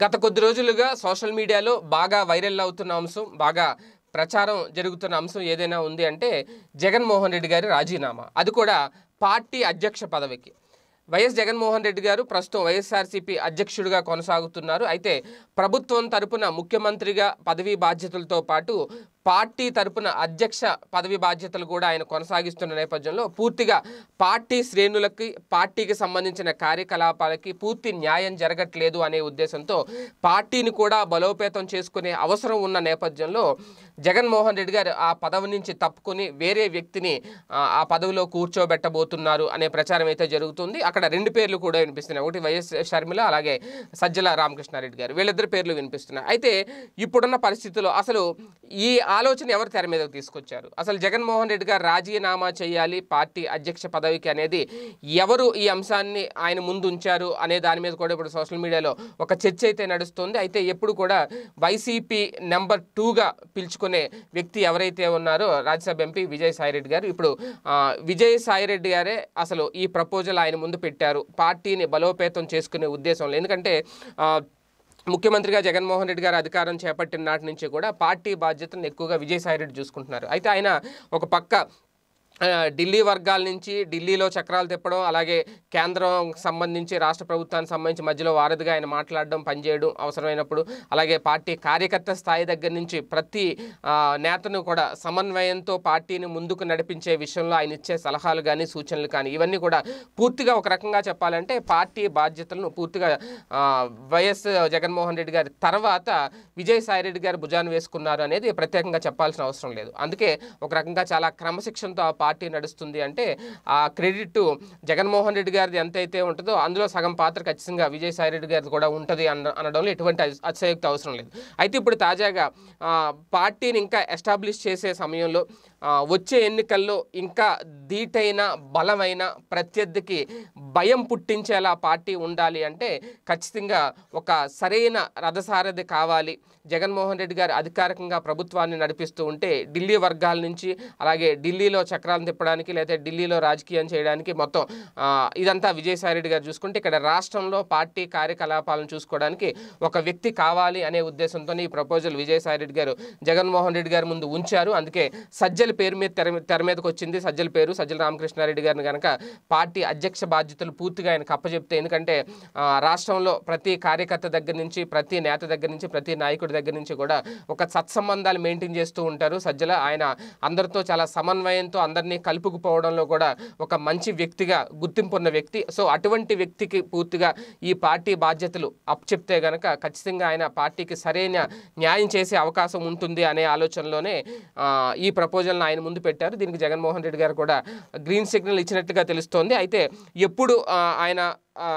గత కొద్ది రోజులుగా సోషల్ మీడియాలో బాగా వైరల్ అవుతున్న అంశం బాగా ప్రచారం జరుగుతున్న అంశం ఏదైనా ఉంది అంటే జగన్మోహన్ రెడ్డి గారి రాజీనామా అది కూడా పార్టీ అధ్యక్ష పదవికి వైఎస్ జగన్మోహన్ రెడ్డి గారు ప్రస్తుతం వైఎస్ఆర్సీపీ అధ్యక్షుడిగా కొనసాగుతున్నారు అయితే ప్రభుత్వం తరపున ముఖ్యమంత్రిగా పదవీ బాధ్యతలతో పాటు పార్టీ తరపున అధ్యక్ష పదవి బాధ్యతలు కూడా ఆయన కొనసాగిస్తున్న నేపథ్యంలో పూర్తిగా పార్టీ శ్రేణులకి పార్టీకి సంబంధించిన కార్యకలాపాలకి పూర్తి న్యాయం జరగట్లేదు అనే ఉద్దేశంతో పార్టీని కూడా బలోపేతం చేసుకునే అవసరం ఉన్న నేపథ్యంలో జగన్మోహన్ రెడ్డి గారు ఆ పదవి నుంచి తప్పుకొని వేరే వ్యక్తిని ఆ పదవిలో కూర్చోబెట్టబోతున్నారు అనే ప్రచారం అయితే జరుగుతుంది అక్కడ రెండు పేర్లు కూడా వినిపిస్తున్నాయి ఒకటి వైఎస్ షర్మిల అలాగే సజ్జల రామకృష్ణారెడ్డి గారు వీళ్ళిద్దరు పేర్లు వినిపిస్తున్నాయి అయితే ఇప్పుడున్న పరిస్థితుల్లో అసలు ఈ ఆ ఆలోచన ఎవరు తెర మీదకు తీసుకొచ్చారు అసలు జగన్మోహన్ రెడ్డి గారు రాజీనామా చేయాలి పార్టీ అధ్యక్ష పదవికి అనేది ఎవరు ఈ అంశాన్ని ఆయన ముందు ఉంచారు అనే దాని మీద కూడా ఇప్పుడు సోషల్ మీడియాలో ఒక చర్చ అయితే నడుస్తుంది అయితే ఎప్పుడు కూడా వైసీపీ నెంబర్ టూగా పిలుచుకునే వ్యక్తి ఎవరైతే ఉన్నారో రాజ్యసభ ఎంపీ విజయసాయిరెడ్డి గారు ఇప్పుడు విజయసాయిరెడ్డి గారే అసలు ఈ ప్రపోజల్ ఆయన ముందు పెట్టారు పార్టీని బలోపేతం చేసుకునే ఉద్దేశంలో ఎందుకంటే ముఖ్యమంత్రిగా జగన్మోహన్ రెడ్డి గారు అధికారం చేపట్టిన నాటి నుంచి కూడా పార్టీ బాధ్యతను ఎక్కువగా విజయసాయిరెడ్డి చూసుకుంటున్నారు అయితే ఆయన ఒక పక్క ఢిల్లీ వర్గాల నుంచి ఢిల్లీలో చక్రాలు తిప్పడం అలాగే కేంద్రం సంబంధించి రాష్ట్ర ప్రభుత్వానికి సంబంధించి మధ్యలో వారధిగా ఆయన మాట్లాడడం పనిచేయడం అవసరమైనప్పుడు అలాగే పార్టీ కార్యకర్త స్థాయి దగ్గర నుంచి ప్రతి నేతను కూడా సమన్వయంతో పార్టీని ముందుకు నడిపించే విషయంలో ఆయన ఇచ్చే సలహాలు కానీ సూచనలు కానీ ఇవన్నీ కూడా పూర్తిగా ఒక రకంగా చెప్పాలంటే పార్టీ బాధ్యతలను పూర్తిగా వైఎస్ జగన్మోహన్ రెడ్డి గారి తర్వాత విజయసాయి రెడ్డి గారు భుజాన్ని వేసుకున్నారు అనేది ప్రత్యేకంగా చెప్పాల్సిన అవసరం లేదు అందుకే ఒక రకంగా చాలా క్రమశిక్షణతో ఆ పార్టీ నడుస్తుంది అంటే ఆ క్రెడిట్ జగన్మోహన్ రెడ్డి గారిది ఎంతైతే ఉంటుందో అందులో సగం పాత్ర ఖచ్చితంగా విజయసాయి రెడ్డి గారిది కూడా ఉంటుంది అన్న అనడంలో ఎటువంటి అతిశయోక్తి అవసరం లేదు అయితే ఇప్పుడు తాజాగా పార్టీని ఇంకా ఎస్టాబ్లిష్ చేసే సమయంలో వచ్చే ఎన్నికల్లో ఇంకా ధీటైన బలమైన ప్రత్యర్థికి భయం పుట్టించేలా పార్టీ ఉండాలి అంటే ఖచ్చితంగా ఒక సరైన రథసారథి కావాలి జగన్మోహన్ రెడ్డి గారు అధికారికంగా ప్రభుత్వాన్ని నడిపిస్తూ ఉంటే ఢిల్లీ వర్గాల నుంచి అలాగే ఢిల్లీలో చక్రాలు తిప్పడానికి లేదా ఢిల్లీలో రాజకీయం చేయడానికి మొత్తం ఇదంతా విజయసాయిరెడ్డి గారు చూసుకుంటే ఇక్కడ రాష్ట్రంలో పార్టీ కార్యకలాపాలను చూసుకోవడానికి ఒక వ్యక్తి కావాలి అనే ఉద్దేశంతో ఈ ప్రపోజల్ విజయసాయిరెడ్డి గారు జగన్మోహన్ రెడ్డి గారి ముందు ఉంచారు అందుకే సజ్జల సజ్జల పేరు మీద తెర తెర మీదకి వచ్చింది సజ్జల పేరు సజ్జల రామకృష్ణారెడ్డి గారిని కనుక పార్టీ అధ్యక్ష బాధ్యతలు పూర్తిగా ఆయనకు కప్పచెప్తే ఎందుకంటే రాష్ట్రంలో ప్రతి కార్యకర్త దగ్గర నుంచి ప్రతి నేత దగ్గర నుంచి ప్రతి నాయకుడి దగ్గర నుంచి కూడా ఒక సత్సంబంధాలు మెయింటైన్ చేస్తూ ఉంటారు సజ్జల ఆయన అందరితో చాలా సమన్వయంతో అందరినీ కలుపుకుపోవడంలో కూడా ఒక మంచి వ్యక్తిగా గుర్తింపు ఉన్న వ్యక్తి సో అటువంటి వ్యక్తికి పూర్తిగా ఈ పార్టీ బాధ్యతలు అప్పచెప్తే గనక ఖచ్చితంగా ఆయన పార్టీకి సరైన న్యాయం చేసే అవకాశం ఉంటుంది అనే ఆలోచనలోనే ఈ ప్రపోజల్ సిగ్నల్ని ఆయన ముందు పెట్టారు దీనికి జగన్మోహన్ రెడ్డి గారు కూడా గ్రీన్ సిగ్నల్ ఇచ్చినట్లుగా తెలుస్తోంది అయితే ఎప్పుడు ఆయన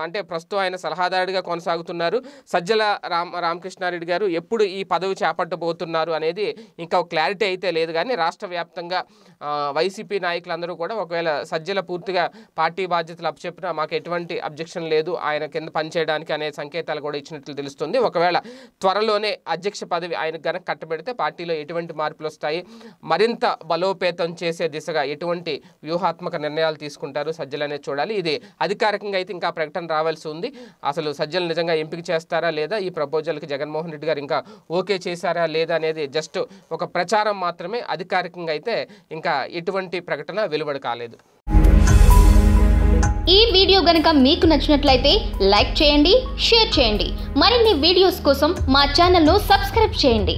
అంటే ప్రస్తుతం ఆయన సలహాదారుడిగా కొనసాగుతున్నారు సజ్జల రామ్ రామకృష్ణారెడ్డి గారు ఎప్పుడు ఈ పదవి చేపట్టబోతున్నారు అనేది ఇంకా క్లారిటీ అయితే లేదు కానీ రాష్ట్ర వ్యాప్తంగా వైసీపీ నాయకులందరూ కూడా ఒకవేళ సజ్జల పూర్తిగా పార్టీ బాధ్యతలు అప్పచెప్పినా మాకు ఎటువంటి అబ్జెక్షన్ లేదు ఆయన కింద పనిచేయడానికి అనే సంకేతాలు కూడా ఇచ్చినట్లు తెలుస్తుంది ఒకవేళ త్వరలోనే అధ్యక్ష పదవి ఆయనకు గనక కట్టబెడితే పార్టీలో ఎటువంటి మార్పులు వస్తాయి మరింత బలోపేతం చేసే దిశగా ఎటువంటి వ్యూహాత్మక నిర్ణయాలు తీసుకుంటారు సజ్జలనే చూడాలి ఇది అధికారికంగా అయితే ఇంకా ప్రకటన రావాల్సి ఉంది అసలు సజ్జలు నిజంగా ఎంపిక చేస్తారా లేదా ఈ ప్రపోజల్కి జగన్మోహన్ రెడ్డి గారు ఇంకా ఓకే చేశారా లేదా అనేది జస్ట్ ఒక ప్రచారం మాత్రమే అధికారికంగా అయితే ఇంకా ఎటువంటి ప్రకటన వెలువడ కాలేదు ఈ వీడియో గనక మీకు నచ్చినట్లయితే లైక్ చేయండి షేర్ చేయండి మరిన్ని వీడియోస్ కోసం మా ఛానల్ను సబ్స్క్రైబ్ చేయండి